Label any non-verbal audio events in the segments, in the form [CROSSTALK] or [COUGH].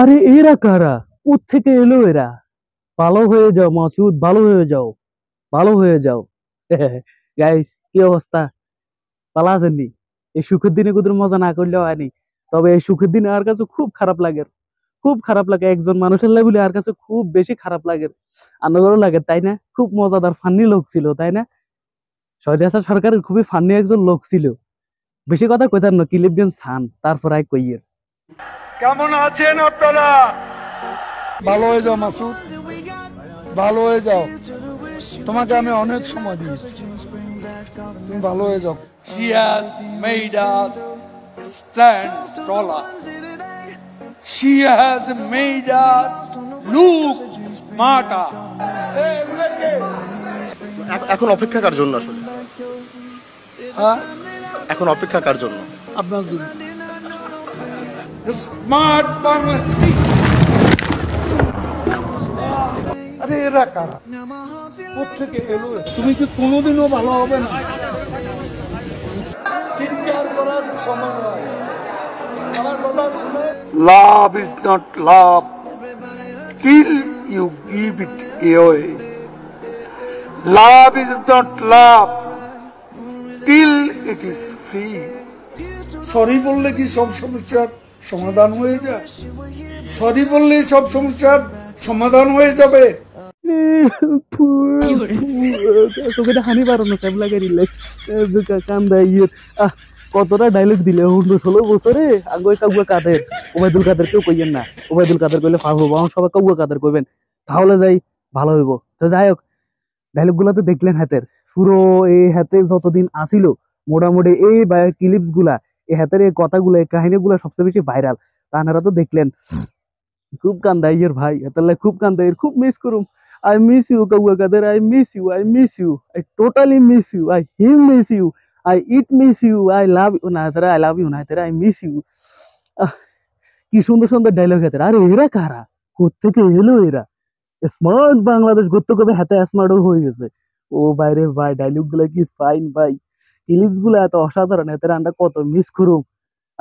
আরে এরা কারা থেকে এলো এরা ভালো হয়ে যাও মাসুদ ভালো হয়ে যাও ভালো হয়ে যাও গাইস [LAUGHS] কি অবস্থা পালা আসেননি এই সুখের দিনে কোথাও মজা না করলেও আনি তবে এই সুখের দিনে আর কাছে খুব খারাপ লাগে খুব খারাপ লাগে একজন মানুষের লাগলে আর কাছে খুব বেশি খারাপ লাগে আনন্দও লাগে তাই না খুব মজাদার ফান্নি লোক ছিল তাই না সৈরাসা সরকারের খুবই ফান্নি একজন লোক ছিল বেশি কথা কইতার না কিলিপ গেন সান তারপর আয় কইয়ের কেমন আছেন আপনারা ভালো হয়ে যাও মাসুদ ভালো হয়ে যাও তোমাকে আমি অনেক সময় দিয়েছি তুমি ভালো হয়ে যাও She has made us stand taller. She has made us look smarter. এখন অপেক্ষা কার জন্য আসলে হ্যাঁ? এখন অপেক্ষা কার জন্য আপনার জন্য স্মার্ট বাংলা আরে এরা কারা কোথেকে এলো তুমি কি কোনোদিনও ভালো হবে না চিৎকার করার সময় নয় love is not love till you give it away love is not love till it is free sorry বললে কি সব সমস্যার সমাধান হয়ে যায় সরি বললে সব সমস্যার সমাধান হয়ে যাবে ইয়ে। দিলে কতটা দিলে ষোলো বছরে আগুয়ে কাদের ওবায়দুল কাদের কেউ কইয়েন না ওবায়দুল কাদের কইলে ফাঁক হবো আমার সবাই কাগুয়া কাদের কইবেন তাহলে যাই ভালো হইব তো যাই হোক ডাইলগ গুলা তো দেখলেন হাতের পুরো এই হাতে যতদিন আসিল মোটামুটি এই গুলা এই হাতের এই কথাগুলো এই কাহিনীগুলো সবচেয়ে বেশি ভাইরাল তাহারা তো দেখলেন খুব কান্দা ইয়ের ভাই তাহলে খুব কান্দা ইয়ের খুব মিস করুম I miss you Kauwa Kader I miss you I miss you I totally miss you I him miss you I it miss you I love you না আই লাভ ইউ না হাতের আই মিস ইউ কি সুন্দর সুন্দর dialogue হাতে আরে এরা কারা কোথেকে এলো এরা স্মার্ট বাংলাদেশ গত্য কবে হাতে স্মার্ট হয়ে গেছে ও বাইরে ভাই ডায়লগ গুলা কি ফাইন ভাই গুলো এত অসাধারণ এতে রান্না কত মিস করু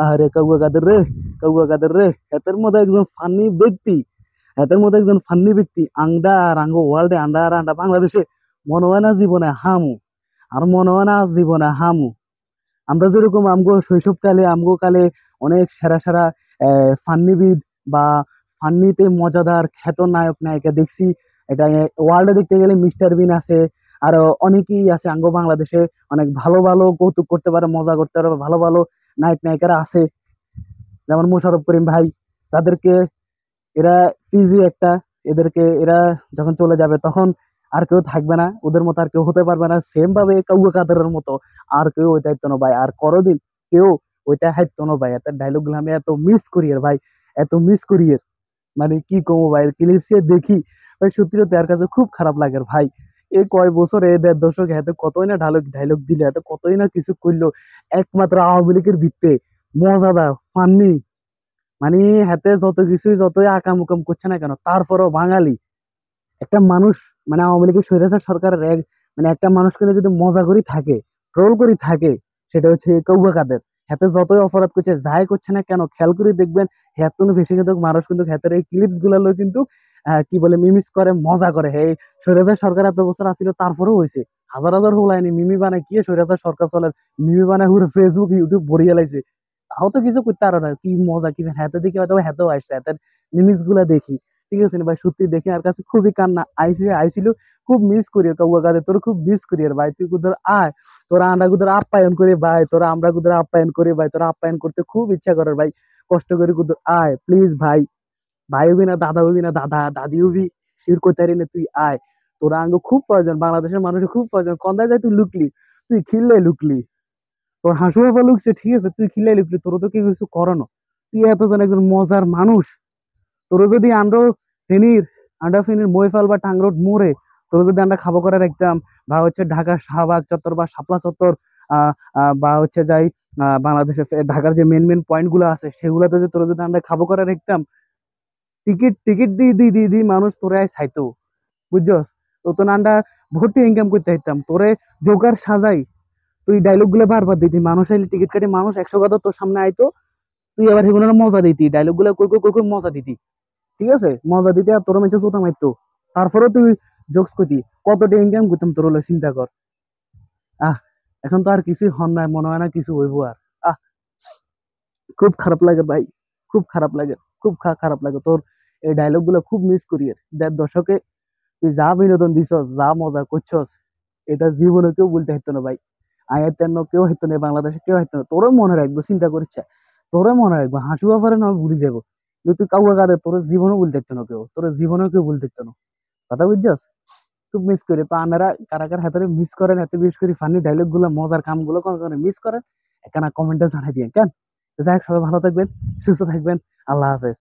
আরে কাউয়া কাদের রে কাউয়া কাদের রে এতের মধ্যে একজন ফানি ব্যক্তি এতের মধ্যে একজন ফান্নি ব্যক্তি আংডা আর আঙ্গ ওয়ার্ল্ডে আন্দা আর আন্ডা বাংলাদেশে মনে হয় না জীবনে হামু আর মনে হয় না জীবনে হামু আমরা যেরকম আমগো শৈশবকালে আমগো কালে অনেক সেরা সেরা ফান্নিবিদ বা ফান্নিতে মজাদার খ্যাত নায়ক নায়িকা দেখছি এটা ওয়ার্ল্ডে দেখতে গেলে মিস্টার বিন আছে আর অনেকেই আছে আঙ্গ বাংলাদেশে অনেক ভালো ভালো কৌতুক করতে পারে মজা করতে পারে ভালো ভালো নায়ক নায়িকারা আছে যেমন মোশারফ করিম ভাই তাদেরকে এরা পিজি একটা এদেরকে এরা যখন চলে যাবে তখন আর কেউ থাকবে না ওদের মতো আর কেউ হতে পারবে না সেম ভাবে কাউয়া কাদারের মতো আর কেউ ওই দায়িত্ব না ভাই আর করদিন কেউ ওইটা হাইত না ভাই এত ডায়লগ গুলো আমি এত মিস করি আর ভাই এত মিস করি মানে কি কমো ভাই ক্লিপসে দেখি ভাই সত্যি তার কাছে খুব খারাপ লাগে ভাই এই কয় বছরে দেড় দশক এত কতই না ঢালক ঢাইলক দিল এত কতই না কিছু করলো একমাত্র আওয়ামী লীগের ভিত্তে মজাদার ফান্নি মানে হাতে যত কিছুই যতই আকাম উকাম করছে না কেন তারপরও বাঙালি একটা মানুষ মানে আওয়ামী লীগের স্বৈরাচার সরকারের এক মানে একটা মানুষকে যদি মজা করি থাকে ট্রোল করি থাকে সেটা হচ্ছে কৌবা কাদের হাতে যতই অপরাধ করছে যাই করছে না কেন খেয়াল করে দেখবেন হ্যাতুন বেশি কিন্তু মানুষ কিন্তু হ্যাতের এই ক্লিপস গুলালো কিন্তু কি বলে মিমিস করে মজা করে হে সৈরাজার সরকার এত বছর আসছিল তারপরেও হয়েছে হাজার হাজার হোলাইনি মিমি বানায় কি সৈরাজার সরকার চলে মিমি বানায় হুরে ফেসবুক ইউটিউব ভরিয়ে লাইছে তাও তো কিছু করতে পারো না কি মজা কি হ্যাতে দেখি হয়তো হ্যাঁ আসছে হ্যাতের মিমিস গুলা দেখি ঠিক আছে ভাই সত্যি দেখে আর কাছে খুবই কান্না আইসি আইছিল খুব মিস করি কাউয়া কাদের তোর খুব মিস করি আর ভাই তুই কুদর আয় তোরা আমরা কুদর আপ্যায়ন করে ভাই তোরা আমরা কুদর আপ্যায়ন করে ভাই তোরা আপ্যায়ন করতে খুব ইচ্ছা করার ভাই কষ্ট করে কুদর আয় প্লিজ ভাই ভাই হবি না দাদা হবি না দাদা দাদি হবি সির কোথায় না তুই আয় তোরা আঙ্গ খুব প্রয়োজন বাংলাদেশের মানুষের খুব প্রয়োজন কন্দায় যায় তুই লুকলি তুই খিল্লে লুকলি তোর হাসু বাবা লুকছে ঠিক আছে তুই খিললে লুকলি তোর তো কি কিছু না তুই এতজন একজন মজার মানুষ তোর যদি আমরাও ফেনীর আন্ডা ফেনীর মহিফাল বা টাংরোড মোড়ে তোর যদি আমরা খাবো করে রাখতাম বা হচ্ছে ঢাকার শাহবাগ চত্বর বা শাপলা চত্বর বা হচ্ছে যাই বাংলাদেশে ঢাকার যে মেন মেন পয়েন্টগুলো আছে সেগুলোতে যে তোর যদি আমরা খাবো করে রাখতাম টিকিট টিকিট দিয়ে দিয়ে দিয়ে দিয়ে মানুষ তোরে ছাইতো বুঝছস তো তো আন্ডা ভর্তি ইনকাম করতে হইতাম তোরে জোগার সাজাই তুই ডায়লগুলো বারবার দিতি মানুষ আইলে টিকিট কাটে মানুষ একশো কথা তোর সামনে আইতো তুই আবার সেগুলোর মজা দিতি ডায়লগুলো কই কই কই কই মজা দিতি ঠিক আছে মজা দিতে আর তোর মেছে চোতা মারতো তারপরে তুই জোকস করতি কতটা ইনকাম করতাম তোর হলে চিন্তা কর আহ এখন তো আর কিছুই হন নাই মনে হয় না কিছু হইব আর আহ খুব খারাপ লাগে ভাই খুব খারাপ লাগে খুব খারাপ লাগে তোর এই ডায়লগ গুলো খুব মিস করি দেখ দশকে তুই যা বিনোদন দিছস যা মজা করছস এটা জীবনে কেউ বলতে হতো না ভাই আয়ের তেন কেউ হইতো না বাংলাদেশে কেউ হইতো না তোরও মনে রাখবো চিন্তা করিস তোরও মনে রাখবো হাসু ব্যাপারে না ভুলে যাবো যদি তুই কাউকে কারে তোর জীবনও ভুল দেখতো না কেউ তোর জীবনও কেউ ভুল দেখতো না কথা বুঝছস খুব মিস করি তো কারা কারাকার হাতে মিস করেন এত বিশেষ করি ফানি ডায়লগ গুলো মজার কাম গুলো কোন কারণে মিস করেন একখানা কমেন্টে জানাই দিয়ে কেন যাই হোক সবাই ভালো থাকবেন সুস্থ থাকবেন আল্লাহ হাফেজ